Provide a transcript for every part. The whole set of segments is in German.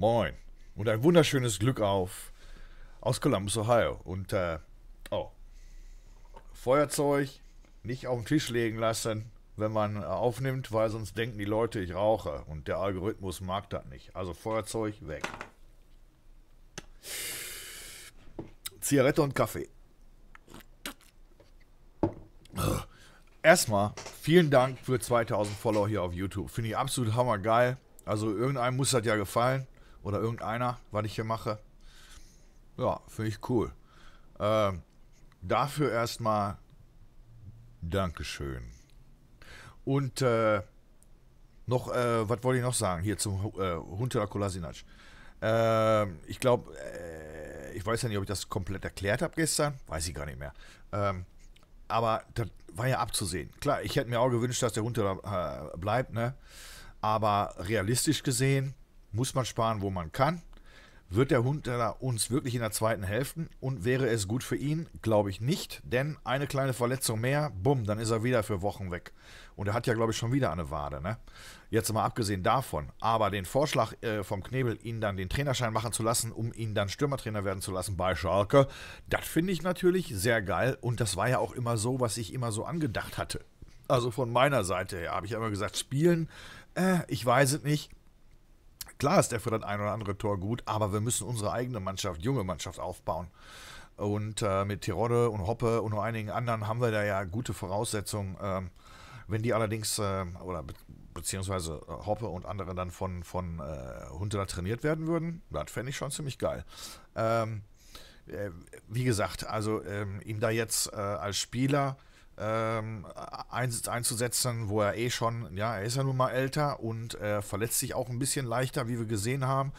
Moin und ein wunderschönes Glück auf aus Columbus, Ohio. Und äh, oh, Feuerzeug nicht auf den Tisch legen lassen, wenn man äh, aufnimmt, weil sonst denken die Leute, ich rauche. Und der Algorithmus mag das nicht. Also Feuerzeug weg. Zigarette und Kaffee. Erstmal vielen Dank für 2000 Follower hier auf YouTube. Finde ich absolut hammergeil. Also irgendeinem muss das ja gefallen oder irgendeiner, was ich hier mache. Ja, finde ich cool. Ähm, dafür erstmal Dankeschön. Und äh, noch, äh, was wollte ich noch sagen? Hier zum äh, Hunter Kolasinac. Ähm, äh, ich glaube, ich weiß ja nicht, ob ich das komplett erklärt habe gestern. Weiß ich gar nicht mehr. Ähm, aber das war ja abzusehen. Klar, ich hätte mir auch gewünscht, dass der Hunter äh, bleibt, ne? Aber realistisch gesehen muss man sparen, wo man kann. Wird der Hund uns wirklich in der zweiten helfen und wäre es gut für ihn? Glaube ich nicht, denn eine kleine Verletzung mehr, bumm, dann ist er wieder für Wochen weg. Und er hat ja, glaube ich, schon wieder eine Wade. Ne? Jetzt mal abgesehen davon, aber den Vorschlag äh, vom Knebel, ihn dann den Trainerschein machen zu lassen, um ihn dann Stürmertrainer werden zu lassen bei Schalke, das finde ich natürlich sehr geil und das war ja auch immer so, was ich immer so angedacht hatte. Also von meiner Seite her habe ich immer gesagt, spielen, äh, ich weiß es nicht Klar ist er für das ein oder andere Tor gut, aber wir müssen unsere eigene Mannschaft, junge Mannschaft aufbauen. Und äh, mit Tirode und Hoppe und nur einigen anderen haben wir da ja gute Voraussetzungen. Ähm, wenn die allerdings, äh, oder be beziehungsweise äh, Hoppe und andere dann von, von äh, Hunter trainiert werden würden, das fände ich schon ziemlich geil. Ähm, äh, wie gesagt, also ähm, ihm da jetzt äh, als Spieler ähm, einzusetzen, wo er eh schon, ja, er ist ja nun mal älter und äh, verletzt sich auch ein bisschen leichter, wie wir gesehen haben.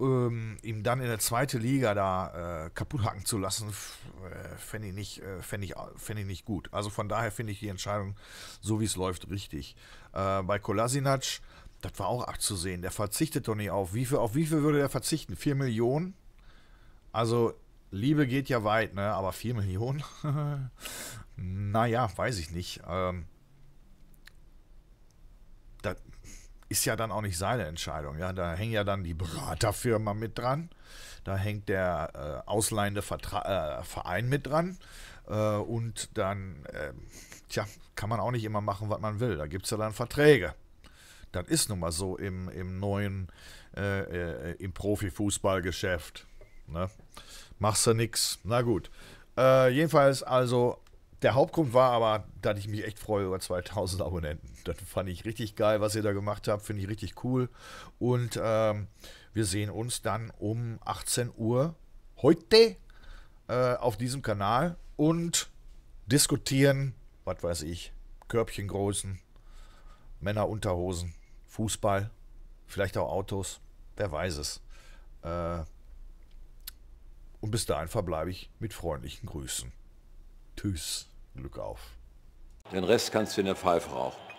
Ähm, ihm dann in der zweiten Liga da äh, kaputt hacken zu lassen, äh, fände ich, nicht, äh, fänd ich, fänd ich nicht gut. Also von daher finde ich die Entscheidung, so wie es läuft, richtig. Äh, bei Kolasinac, das war auch abzusehen. Der verzichtet doch nicht auf. Wie viel, auf wie viel würde der verzichten? 4 Millionen? Also Liebe geht ja weit, ne? Aber 4 Millionen? Naja, weiß ich nicht. Ähm, das ist ja dann auch nicht seine Entscheidung. Ja? Da hängen ja dann die Beraterfirma mit dran. Da hängt der äh, ausleihende Vertra äh, Verein mit dran. Äh, und dann, ähm, tja, kann man auch nicht immer machen, was man will. Da gibt es ja dann Verträge. Das ist nun mal so im, im neuen, äh, äh, im Profifußballgeschäft. Ne? Machst du nix. Na gut. Äh, jedenfalls also der Hauptgrund war aber, dass ich mich echt freue über 2000 Abonnenten. Das fand ich richtig geil, was ihr da gemacht habt. Finde ich richtig cool. Und ähm, wir sehen uns dann um 18 Uhr heute äh, auf diesem Kanal und diskutieren, was weiß ich, Körbchengrößen, Männerunterhosen, Fußball, vielleicht auch Autos. Wer weiß es. Äh, und bis dahin verbleibe ich mit freundlichen Grüßen. Tschüss. Glück auf. Den Rest kannst du in der Pfeife rauchen.